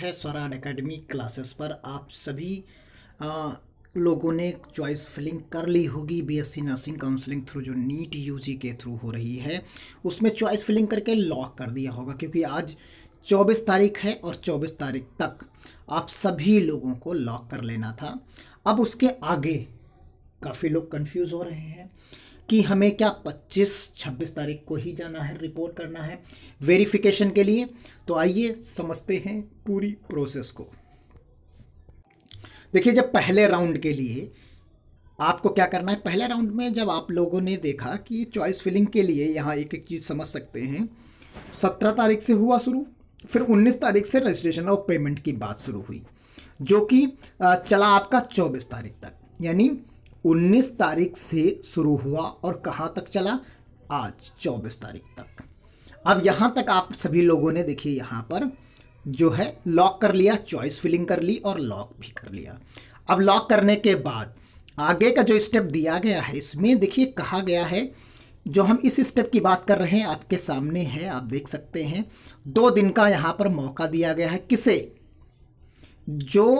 है स्वरान academy classes पर आप सभी आ, लोगों ने चॉइस फिलिंग कर ली होगी बीएससी नर्सिंग काउंसलिंग थ्रू जो नीट यूजी के थ्रू हो रही है उसमें चॉइस फिलिंग करके लॉक कर दिया होगा क्योंकि आज 24 तारीख है और 24 तारीख तक आप सभी लोगों को लॉक कर लेना था अब उसके आगे काफ़ी लोग कंफ्यूज हो रहे हैं कि हमें क्या 25 26 तारीख को ही जाना है रिपोर्ट करना है वेरिफिकेशन के लिए तो आइए समझते हैं पूरी प्रोसेस को देखिए जब पहले राउंड के लिए आपको क्या करना है पहले राउंड में जब आप लोगों ने देखा कि चॉइस फिलिंग के लिए यहाँ एक एक चीज़ समझ सकते हैं सत्रह तारीख से हुआ शुरू फिर उन्नीस तारीख से रजिस्ट्रेशन और पेमेंट की बात शुरू हुई जो कि चला आपका चौबीस तारीख तक यानी 19 तारीख से शुरू हुआ और कहाँ तक चला आज 24 तारीख तक अब यहाँ तक आप सभी लोगों ने देखिए यहाँ पर जो है लॉक कर लिया चॉइस फिलिंग कर ली और लॉक भी कर लिया अब लॉक करने के बाद आगे का जो स्टेप दिया गया है इसमें देखिए कहा गया है जो हम इस स्टेप की बात कर रहे हैं आपके सामने है आप देख सकते हैं दो दिन का यहाँ पर मौका दिया गया है किसे जो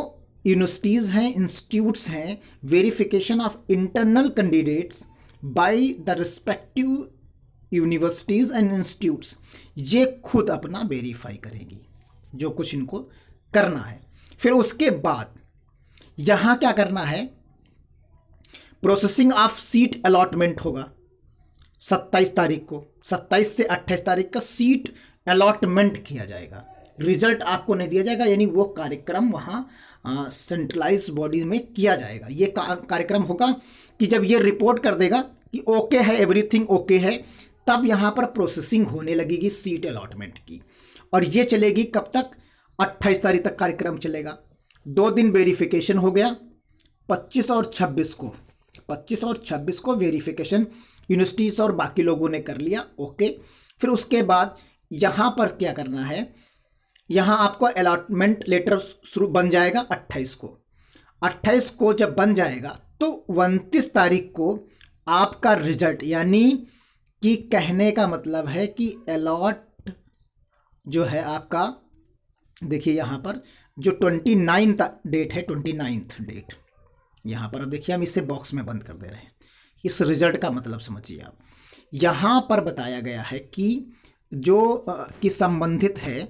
यूनिवर्सिटीज़ हैं इंस्टीट्यूट्स हैं verification of internal candidates by the respective universities and institutes ये खुद अपना वेरीफाई करेंगी जो कुछ इनको करना है फिर उसके बाद यहाँ क्या करना है प्रोसेसिंग ऑफ सीट अलॉटमेंट होगा 27 तारीख को 27 से 28 तारीख का सीट अलॉटमेंट किया जाएगा रिजल्ट आपको नहीं दिया जाएगा यानी वो कार्यक्रम वहाँ सेंट्रलाइज बॉडी में किया जाएगा ये का, कार्यक्रम होगा कि जब ये रिपोर्ट कर देगा कि ओके है एवरीथिंग ओके है तब यहाँ पर प्रोसेसिंग होने लगेगी सीट अलॉटमेंट की और ये चलेगी कब तक अट्ठाईस तारीख तक कार्यक्रम चलेगा दो दिन वेरिफिकेशन हो गया पच्चीस और छब्बीस को पच्चीस और छब्बीस को वेरिफिकेशन यूनिवर्सिटीज़ और बाकी लोगों ने कर लिया ओके फिर उसके बाद यहाँ पर क्या करना है यहाँ आपको अलाटमेंट लेटर शुरू बन जाएगा अट्ठाईस को अट्ठाईस को जब बन जाएगा तो उनतीस तारीख को आपका रिजल्ट यानी कि कहने का मतलब है कि अलॉट जो है आपका देखिए यहाँ पर जो ट्वेंटी नाइन्थ डेट है ट्वेंटी नाइन्थ डेट यहाँ पर अब देखिए हम इसे बॉक्स में बंद कर दे रहे हैं इस रिजल्ट का मतलब समझिए आप यहाँ पर बताया गया है कि जो कि संबंधित है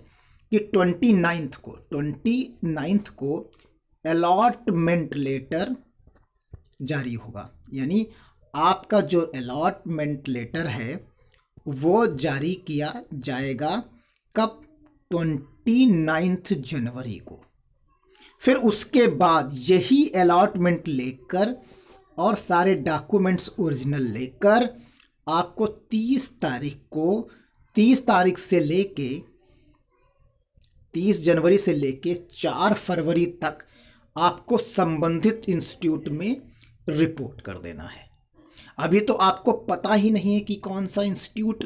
कि ट्वेंटी नाइन्थ को ट्वेंटी नाइन्थ को अलॉटमेंट लेटर जारी होगा यानी आपका जो अलॉटमेंट लेटर है वो जारी किया जाएगा कब ट्वेंटी नाइन्थ जनवरी को फिर उसके बाद यही अलॉटमेंट लेकर और सारे डॉक्यूमेंट्स ओरिजिनल लेकर आपको तीस तारीख को तीस तारीख से लेके तीस जनवरी से लेके चार फरवरी तक आपको संबंधित इंस्टीट्यूट में रिपोर्ट कर देना है अभी तो आपको पता ही नहीं है कि कौन सा इंस्टीट्यूट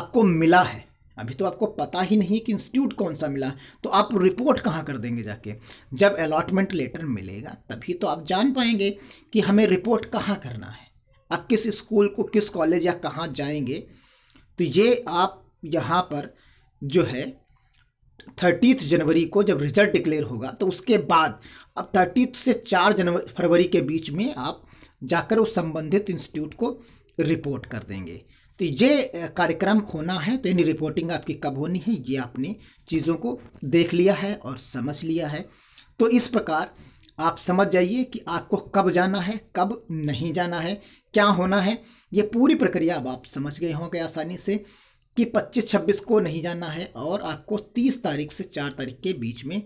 आपको मिला है अभी तो आपको पता ही नहीं कि इंस्टीट्यूट कौन सा मिला तो आप रिपोर्ट कहाँ कर देंगे जाके जब अलॉटमेंट लेटर मिलेगा तभी तो आप जान पाएंगे कि हमें रिपोर्ट कहाँ करना है आप किस स्कूल को किस कॉलेज या कहाँ जाएंगे तो ये आप यहाँ पर जो है थर्टीथ जनवरी को जब रिजल्ट डिक्लेयर होगा तो उसके बाद अब थर्टीथ से चार जनवरी फरवरी के बीच में आप जाकर उस संबंधित इंस्टीट्यूट को रिपोर्ट कर देंगे तो ये कार्यक्रम होना है तो यानी रिपोर्टिंग आपकी कब होनी है ये आपने चीज़ों को देख लिया है और समझ लिया है तो इस प्रकार आप समझ जाइए कि आपको कब जाना है कब नहीं जाना है क्या होना है ये पूरी प्रक्रिया अब आप समझ गए होंगे आसानी से कि 25-26 को नहीं जाना है और आपको 30 तारीख से 4 तारीख के बीच में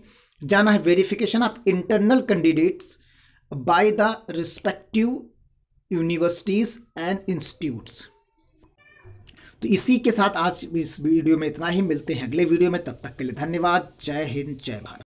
जाना है verification of internal candidates by the respective universities and institutes तो इसी के साथ आज इस वीडियो में इतना ही मिलते हैं अगले वीडियो में तब तक के लिए धन्यवाद जय हिंद जय भारत